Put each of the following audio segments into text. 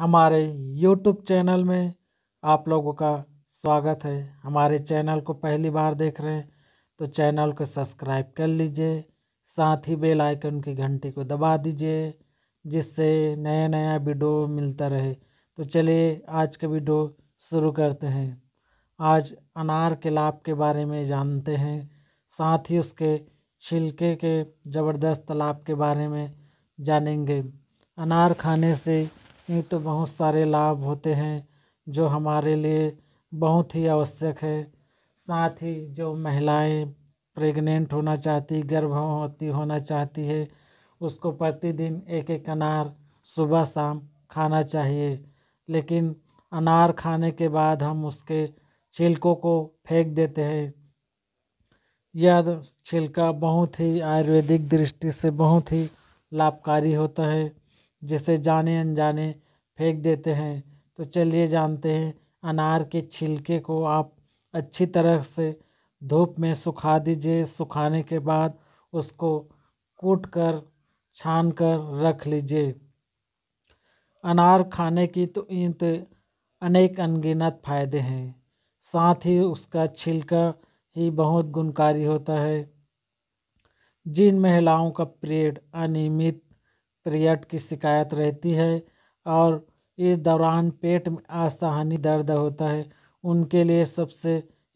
हमारे YouTube channel में आप लोगों का स्वागत है हमारे चैनल को पहली बार देख रहे हैं तो चैनल को सब्सक्राइब कर लीजिए साथ ही बेल आइकन की घंटी को दबा दीजिए जिससे नया नया वीडियो मिलता रहे तो चलिए आज का वीडियो शुरू करते हैं आज अनार के लाभ के बारे में जानते हैं साथ ही उसके छिलके के ज़बरदस्त लाभ के बारे में जानेंगे अनार खाने से नहीं तो बहुत सारे लाभ होते हैं जो हमारे लिए बहुत ही आवश्यक है साथ ही जो महिलाएं प्रेग्नेंट होना चाहती गर्भवती होना चाहती है उसको प्रतिदिन एक एक अनार सुबह शाम खाना चाहिए लेकिन अनार खाने के बाद हम उसके छिलकों को फेंक देते हैं यह छिलका बहुत ही आयुर्वेदिक दृष्टि से बहुत ही लाभकारी होता है जिसे जाने अनजाने फेंक देते हैं तो चलिए जानते हैं अनार के छिलके को आप अच्छी तरह से धूप में सुखा दीजिए सुखाने के बाद उसको कूट कर छान कर रख लीजिए अनार खाने की तो ईंत अनेक अनगिनत फायदे हैं साथ ही उसका छिलका ही बहुत गुणकारी होता है जिन महिलाओं का पीरियड अनियमित पीरियड की शिकायत रहती है और इस दौरान पेट में अस्थानी दर्द होता है उनके लिए सबसे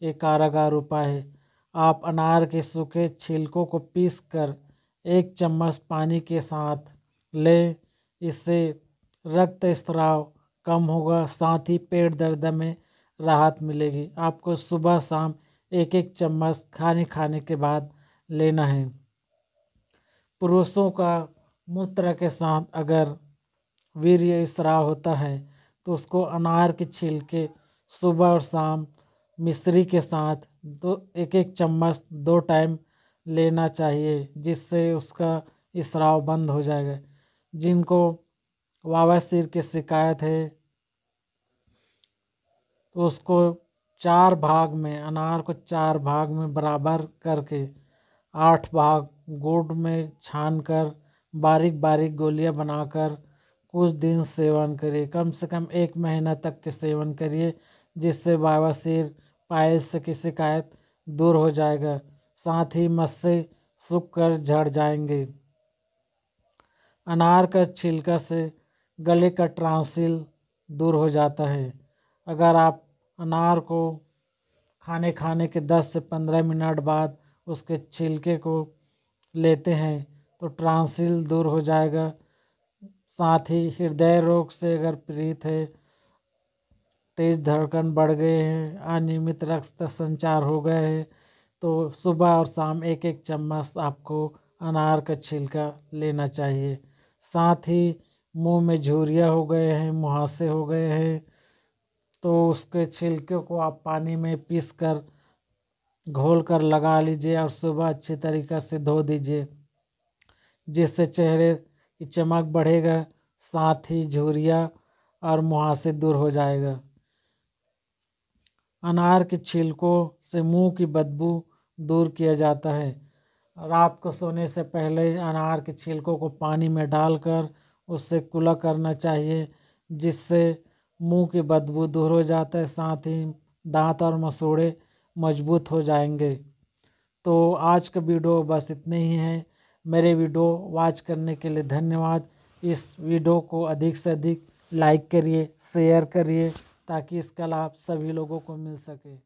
एक कारागार उपाय है आप अनार के सूखे छिलकों को पीस कर एक चम्मच पानी के साथ लें इससे रक्त स्त्राव कम होगा साथ ही पेट दर्द में राहत मिलेगी आपको सुबह शाम एक एक चम्मच खाने खाने के बाद लेना है पुरुषों का मूत्र के साथ अगर वीर्य स्राव होता है तो उसको अनार के छिलके सुबह और शाम मिश्री के साथ दो एक एक चम्मच दो टाइम लेना चाहिए जिससे उसका स्राव बंद हो जाएगा जिनको सिर की शिकायत है तो उसको चार भाग में अनार को चार भाग में बराबर करके आठ भाग गुड़ में छान कर बारीक बारीक गोलियां बनाकर कुछ दिन सेवन करिए कम से कम एक महीना तक के सेवन करिए जिससे बाबासीर पायस से की शिकायत दूर हो जाएगा साथ ही मस्से सूख कर झड़ जाएंगे अनार का छिलका से गले का ट्रांसिल दूर हो जाता है अगर आप अनार को खाने खाने के 10 से 15 मिनट बाद उसके छिलके को लेते हैं तो ट्रांसिल दूर हो जाएगा साथ ही हृदय रोग से अगर पीड़ित है तेज धड़कन बढ़ गए हैं अनियमित रक्त संचार हो गए हैं तो सुबह और शाम एक एक चम्मच आपको अनार का छिलका लेना चाहिए साथ ही मुंह में झुरिया हो गए हैं मुहासे हो गए हैं तो उसके छिलके को आप पानी में पीस कर घोल कर लगा लीजिए और सुबह अच्छी तरीक़ा से धो दीजिए जिससे चेहरे की चमक बढ़ेगा साथ ही झुरिया और मुहासे दूर हो जाएगा अनार के छिलकों से मुंह की बदबू दूर किया जाता है रात को सोने से पहले अनार के छिलकों को पानी में डालकर उससे कुला करना चाहिए जिससे मुंह की बदबू दूर हो जाता है साथ ही दांत और मसूड़े मजबूत हो जाएंगे तो आज का वीडियो बस इतने ही हैं मेरे वीडियो वॉच करने के लिए धन्यवाद इस वीडियो को अधिक से अधिक लाइक करिए शेयर करिए ताकि इसका लाभ सभी लोगों को मिल सके